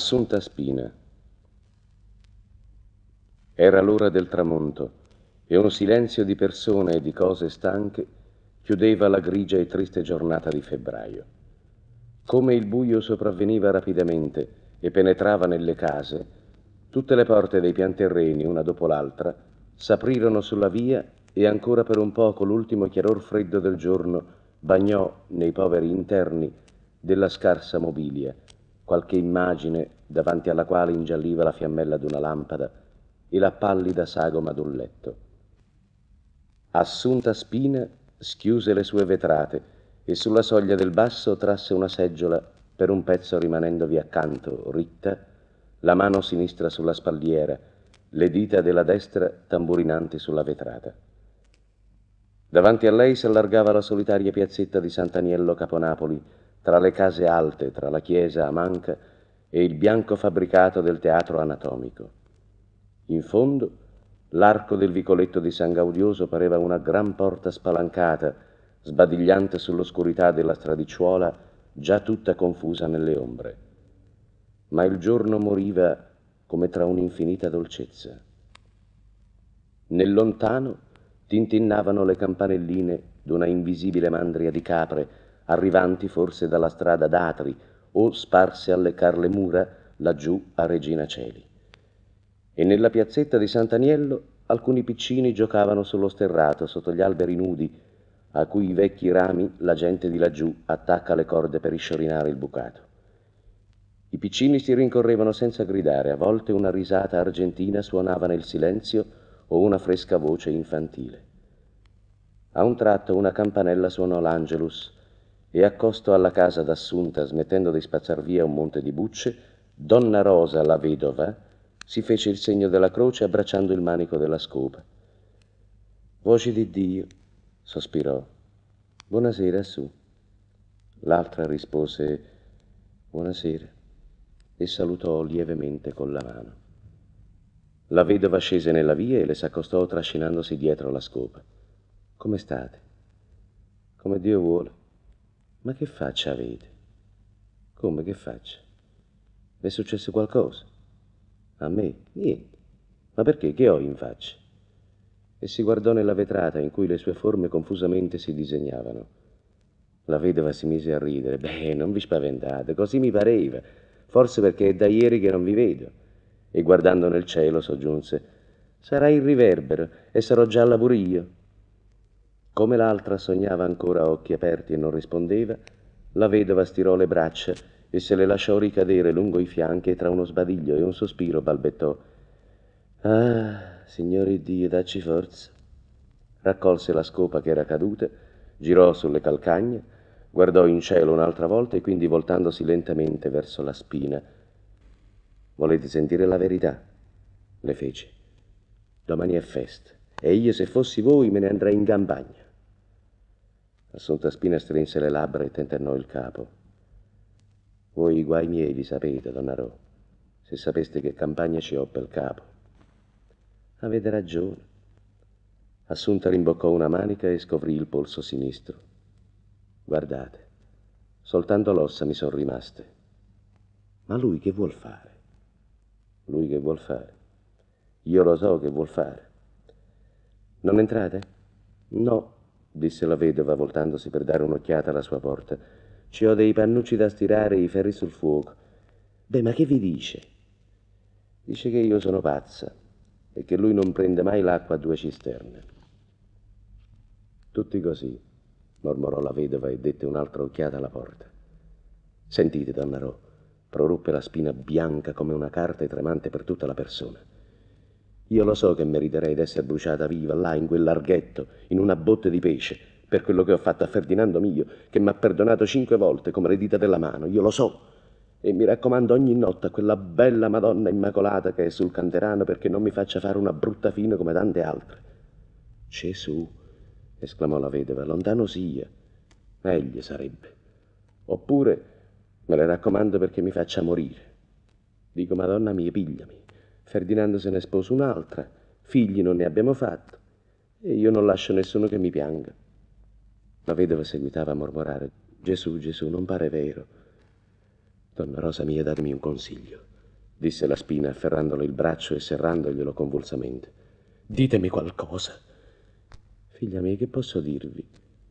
Assunta Spina. Era l'ora del tramonto e un silenzio di persone e di cose stanche chiudeva la grigia e triste giornata di febbraio. Come il buio sopravveniva rapidamente e penetrava nelle case, tutte le porte dei pianterreni, una dopo l'altra, s'aprirono sulla via e ancora per un poco l'ultimo chiaror freddo del giorno bagnò nei poveri interni della scarsa mobilia qualche immagine davanti alla quale ingialliva la fiammella d'una lampada e la pallida sagoma d'un letto. Assunta Spina schiuse le sue vetrate e sulla soglia del basso trasse una seggiola per un pezzo rimanendovi accanto, ritta, la mano sinistra sulla spalliera, le dita della destra tamburinanti sulla vetrata. Davanti a lei si allargava la solitaria piazzetta di Sant'Aniello Caponapoli, tra le case alte, tra la chiesa a manca e il bianco fabbricato del teatro anatomico. In fondo, l'arco del vicoletto di San Gaudioso pareva una gran porta spalancata, sbadigliante sull'oscurità della stradicciuola, già tutta confusa nelle ombre. Ma il giorno moriva come tra un'infinita dolcezza. Nel lontano tintinnavano le campanelline d'una invisibile mandria di capre arrivanti forse dalla strada d'Atri o sparse alle Carle Mura, laggiù a Regina Celi. E nella piazzetta di Sant'Aniello alcuni piccini giocavano sullo sterrato sotto gli alberi nudi, a cui i vecchi rami la gente di laggiù attacca le corde per isciorinare il bucato. I piccini si rincorrevano senza gridare, a volte una risata argentina suonava nel silenzio o una fresca voce infantile. A un tratto una campanella suonò l'Angelus, e accosto alla casa d'Assunta, smettendo di spazzar via un monte di bucce, donna Rosa, la vedova, si fece il segno della croce abbracciando il manico della scopa. Voce di Dio, sospirò. Buonasera, su. L'altra rispose Buonasera e salutò lievemente con la mano. La vedova scese nella via e le s'accostò trascinandosi dietro la scopa. Come state? Come Dio vuole. Ma che faccia avete? Come che faccia? Vi è successo qualcosa? A me? Niente. Ma perché? Che ho in faccia? E si guardò nella vetrata in cui le sue forme confusamente si disegnavano. La vedova si mise a ridere. Beh, non vi spaventate, così mi pareva. Forse perché è da ieri che non vi vedo. E guardando nel cielo soggiunse: Sarà il riverbero e sarò gialla pure io. Come l'altra sognava ancora a occhi aperti e non rispondeva, la vedova stirò le braccia e se le lasciò ricadere lungo i fianchi e tra uno sbadiglio e un sospiro balbettò. Ah, signore Dio, dacci forza. Raccolse la scopa che era caduta, girò sulle calcagna, guardò in cielo un'altra volta e quindi voltandosi lentamente verso la spina. Volete sentire la verità? Le fece. Domani è festa. E io, se fossi voi, me ne andrei in campagna. Assunta Spina strinse le labbra e tentennò il capo. Voi i guai miei li sapete, donna Ro. Se sapeste che campagna ci ho pel capo. Avete ragione. Assunta rimboccò una manica e scoprì il polso sinistro. Guardate, soltanto l'ossa mi sono rimaste. Ma lui che vuol fare? Lui che vuol fare? Io lo so che vuol fare. Non entrate? No, disse la vedova voltandosi per dare un'occhiata alla sua porta. Ci ho dei pannucci da stirare e i ferri sul fuoco. Beh, ma che vi dice? Dice che io sono pazza e che lui non prende mai l'acqua a due cisterne. Tutti così, mormorò la vedova e dette un'altra occhiata alla porta. Sentite, donna Ro, proruppe la spina bianca come una carta e tremante per tutta la persona. Io lo so che meriterei d'essere bruciata viva là in quel larghetto, in una botte di pesce, per quello che ho fatto a Ferdinando Mio, che mi ha perdonato cinque volte come le dita della mano, io lo so. E mi raccomando ogni notte a quella bella Madonna Immacolata che è sul canterano perché non mi faccia fare una brutta fine come tante altre. Gesù, esclamò la vedova, lontano sia, meglio sarebbe. Oppure me le raccomando perché mi faccia morire. Dico, Madonna mia, pigliami. Ferdinando se ne sposa un'altra, figli non ne abbiamo fatto, e io non lascio nessuno che mi pianga. La vedova seguitava a mormorare, Gesù, Gesù, non pare vero. Donna Rosa mia, datemi un consiglio, disse la spina, afferrandolo il braccio e serrandoglielo convulsamente. Ditemi qualcosa. Figlia mia, che posso dirvi?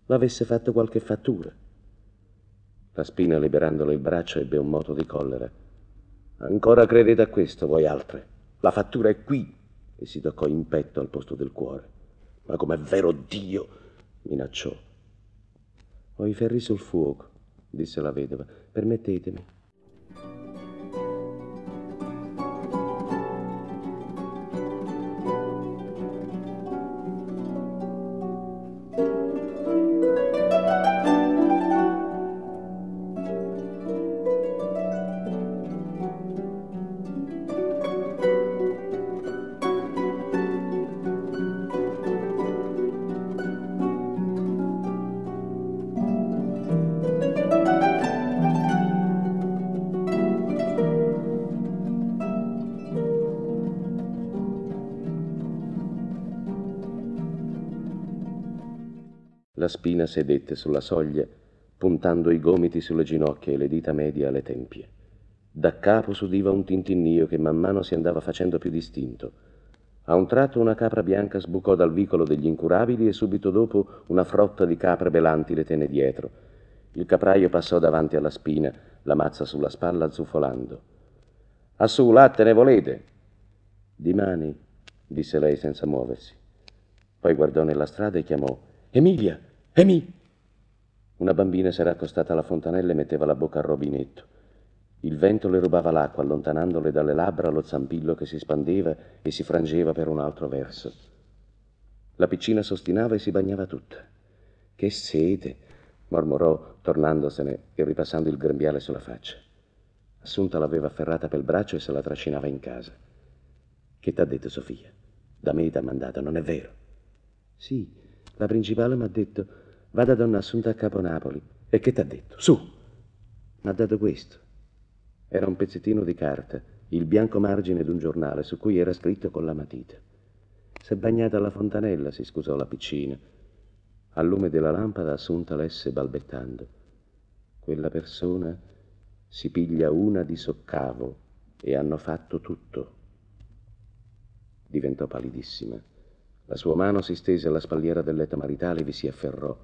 L'avesse fatto qualche fattura. La spina, liberandolo il braccio, ebbe un moto di collera. Ancora credete a questo, voi altre? La fattura è qui. E si toccò in petto al posto del cuore. Ma com'è vero Dio! minacciò. Ho i ferri sul fuoco, disse la vedova. Permettetemi. Spina sedette sulla soglia, puntando i gomiti sulle ginocchia e le dita medie alle tempie. Da capo s'udiva un tintinnio che man mano si andava facendo più distinto. A un tratto una capra bianca sbucò dal vicolo degli incurabili e subito dopo una frotta di capre belanti le tenne dietro. Il capraio passò davanti alla spina, la mazza sulla spalla zufolando. Assù, latte ne volete? Dimani, disse lei senza muoversi. Poi guardò nella strada e chiamò Emilia! Amy! Una bambina s'era accostata alla fontanella e metteva la bocca al robinetto. Il vento le rubava l'acqua, allontanandole dalle labbra lo zampillo che si spandeva e si frangeva per un altro verso. La piccina s'ostinava e si bagnava tutta. Che sete! mormorò, tornandosene e ripassando il grembiale sulla faccia. Assunta l'aveva afferrata pel braccio e se la trascinava in casa. Che t'ha detto Sofia? Da me ti ha mandato, non è vero? Sì, la principale mi ha detto Va da donna Assunta a Capo Napoli. E che t'ha detto? Su! Mi ha dato questo. Era un pezzettino di carta, il bianco margine di un giornale su cui era scritto con la matita. S'è bagnata alla fontanella, si scusò la piccina. Al lume della lampada Assunta lesse balbettando. Quella persona si piglia una di soccavo e hanno fatto tutto. Diventò palidissima. La sua mano si stese alla spalliera del letto maritale e vi si afferrò.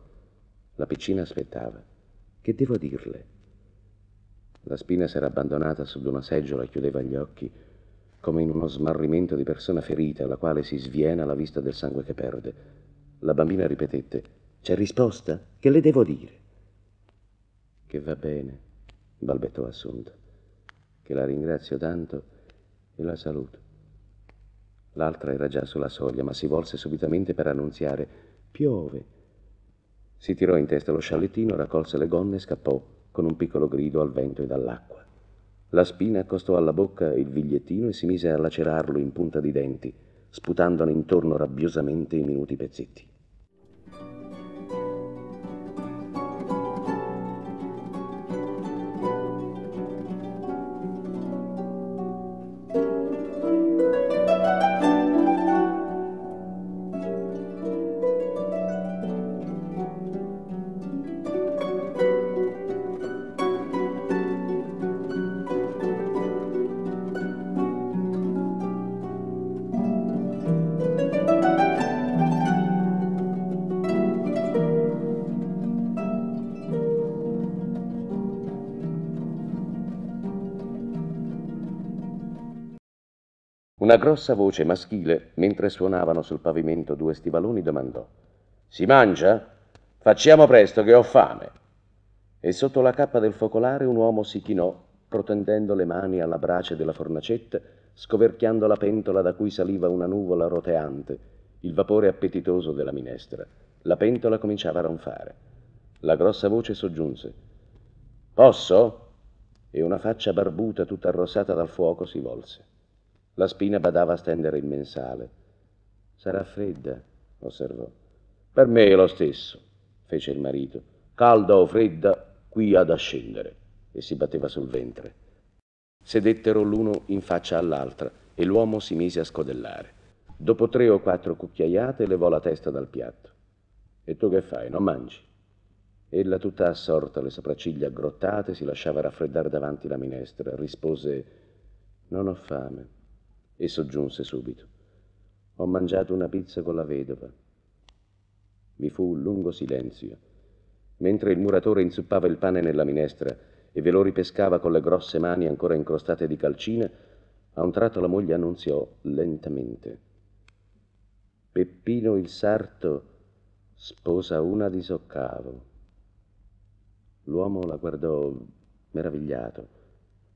La piccina aspettava. Che devo dirle? La spina s'era abbandonata su di una seggiola e chiudeva gli occhi, come in uno smarrimento di persona ferita, alla quale si sviena alla vista del sangue che perde. La bambina ripetette: C'è risposta? Che le devo dire? Che va bene, balbettò Assunta, che la ringrazio tanto e la saluto. L'altra era già sulla soglia, ma si volse subitamente per annunziare: Piove. Si tirò in testa lo sciallettino, raccolse le gonne e scappò con un piccolo grido al vento e dall'acqua. La spina accostò alla bocca il bigliettino e si mise a lacerarlo in punta di denti, sputandone intorno rabbiosamente i minuti pezzetti. Una grossa voce maschile, mentre suonavano sul pavimento due stivaloni, domandò: Si mangia? Facciamo presto che ho fame. E sotto la cappa del focolare un uomo si chinò, protendendo le mani alla brace della fornacetta, scoverchiando la pentola da cui saliva una nuvola roteante, il vapore appetitoso della minestra. La pentola cominciava a ronfare. La grossa voce soggiunse: Posso? E una faccia barbuta tutta arrossata dal fuoco si volse. La spina badava a stendere il mensale. Sarà fredda, osservò. Per me è lo stesso, fece il marito. Calda o fredda, qui ad ascendere. E si batteva sul ventre. Sedettero l'uno in faccia all'altra e l'uomo si mise a scodellare. Dopo tre o quattro cucchiaiate levò la testa dal piatto. E tu che fai? Non mangi? Ella tutta assorta, le sopracciglia aggrottate, si lasciava raffreddare davanti la minestra. Rispose: Non ho fame e soggiunse subito. Ho mangiato una pizza con la vedova. Vi fu un lungo silenzio. Mentre il muratore inzuppava il pane nella minestra e ve lo ripescava con le grosse mani ancora incrostate di calcina, a un tratto la moglie annunziò lentamente. Peppino il sarto sposa una di Soccavo. L'uomo la guardò meravigliato.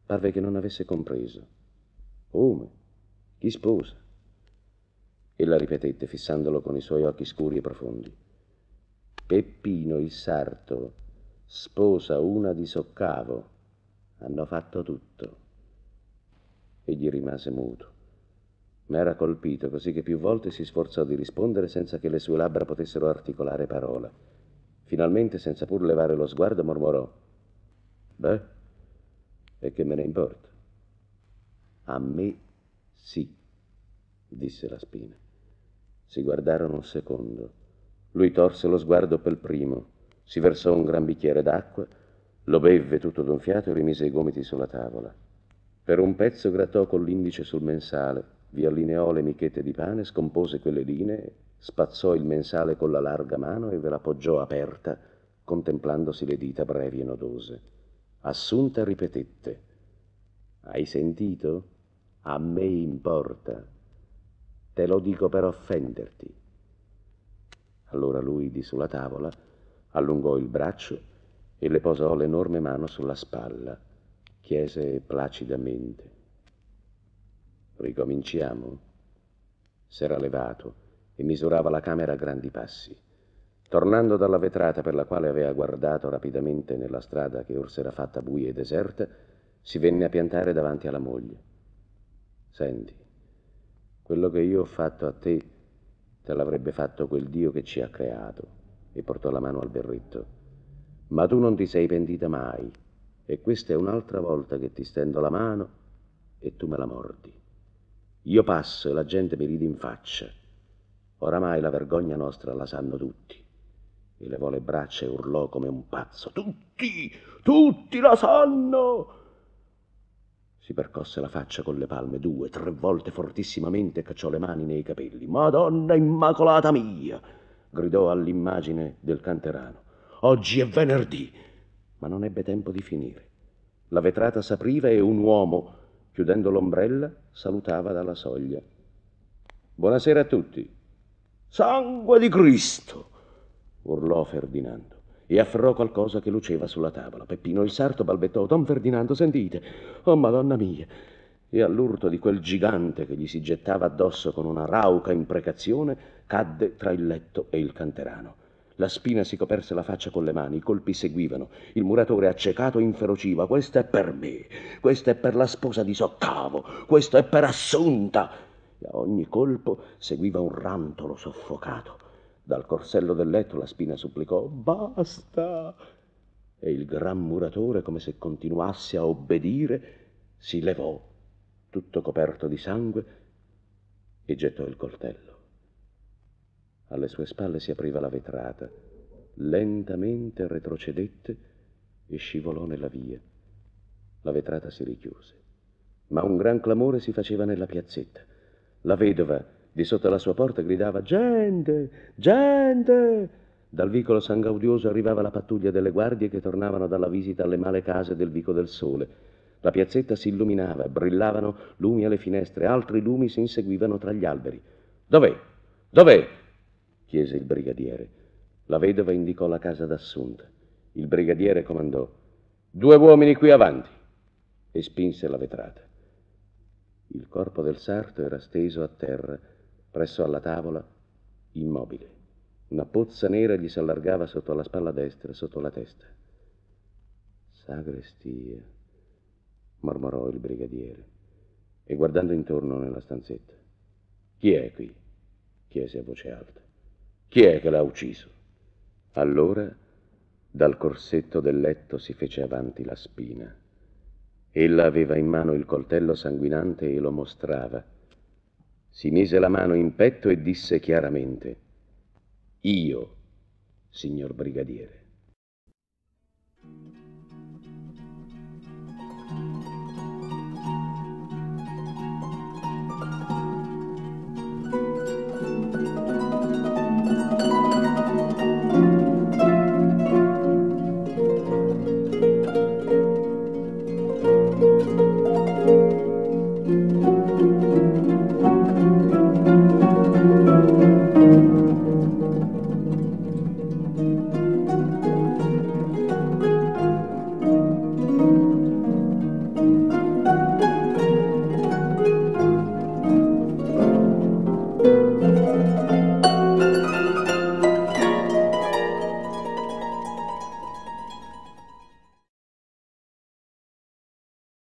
Parve che non avesse compreso. Come? Chi sposa? Ella ripetette, fissandolo con i suoi occhi scuri e profondi. Peppino il sarto sposa una di Soccavo. Hanno fatto tutto. Egli rimase muto ma era colpito, così che più volte si sforzò di rispondere senza che le sue labbra potessero articolare parola. Finalmente, senza pur levare lo sguardo, mormorò: Beh, e che me ne importa? A me sì, disse la spina. Si guardarono un secondo. Lui torse lo sguardo pel primo, si versò un gran bicchiere d'acqua, lo bevve tutto d'un fiato e rimise i gomiti sulla tavola. Per un pezzo grattò con l'indice sul mensale, vi allineò le michette di pane, scompose quelle linee, spazzò il mensale con la larga mano e ve la poggiò aperta, contemplandosi le dita brevi e nodose. Assunta ripetette: Hai sentito? A me importa. Te lo dico per offenderti. Allora lui di sulla tavola allungò il braccio e le posò l'enorme mano sulla spalla. Chiese placidamente. Ricominciamo? S'era levato e misurava la camera a grandi passi. Tornando dalla vetrata per la quale aveva guardato rapidamente nella strada che or era fatta buia e deserta, si venne a piantare davanti alla moglie. Senti, quello che io ho fatto a te, te l'avrebbe fatto quel Dio che ci ha creato, e portò la mano al berretto. Ma tu non ti sei pentita mai, e questa è un'altra volta che ti stendo la mano e tu me la mordi. Io passo e la gente mi ride in faccia. Oramai la vergogna nostra la sanno tutti. E levò le braccia e urlò come un pazzo. Tutti, tutti la sanno! Si percosse la faccia con le palme due, tre volte fortissimamente e cacciò le mani nei capelli. Madonna immacolata mia! gridò all'immagine del canterano. Oggi è venerdì! Ma non ebbe tempo di finire. La vetrata s'apriva e un uomo, chiudendo l'ombrella, salutava dalla soglia. Buonasera a tutti. Sangue di Cristo! urlò Ferdinando e afferrò qualcosa che luceva sulla tavola. Peppino il sarto balbettò: Don Ferdinando, sentite! Oh, madonna mia! E all'urto di quel gigante che gli si gettava addosso con una rauca imprecazione, cadde tra il letto e il canterano. La spina si coperse la faccia con le mani, i colpi seguivano. Il muratore accecato inferociva: Questo è per me, questo è per la sposa di Soccavo, questo è per Assunta. E a ogni colpo seguiva un rantolo soffocato. Dal corsello del letto la spina supplicò Basta! E il gran muratore, come se continuasse a obbedire, si levò, tutto coperto di sangue, e gettò il coltello. Alle sue spalle si apriva la vetrata. Lentamente retrocedette e scivolò nella via. La vetrata si richiuse. Ma un gran clamore si faceva nella piazzetta. La vedova, di sotto alla sua porta gridava Gente! Gente! Dal vicolo San Gaudioso arrivava la pattuglia delle guardie che tornavano dalla visita alle male case del Vico del Sole. La piazzetta si illuminava, brillavano lumi alle finestre, altri lumi si inseguivano tra gli alberi. Dov'è? Dov'è? chiese il brigadiere. La vedova indicò la casa d'assunta. Il brigadiere comandò Due uomini qui avanti e spinse la vetrata. Il corpo del sarto era steso a terra presso alla tavola, immobile. Una pozza nera gli s'allargava sotto la spalla destra, sotto la testa. Sagrestia, mormorò il brigadiere, e guardando intorno nella stanzetta. Chi è qui? chiese a voce alta. Chi è che l'ha ucciso? Allora dal corsetto del letto si fece avanti la spina. Ella aveva in mano il coltello sanguinante e lo mostrava si mise la mano in petto e disse chiaramente, Io, signor brigadiere.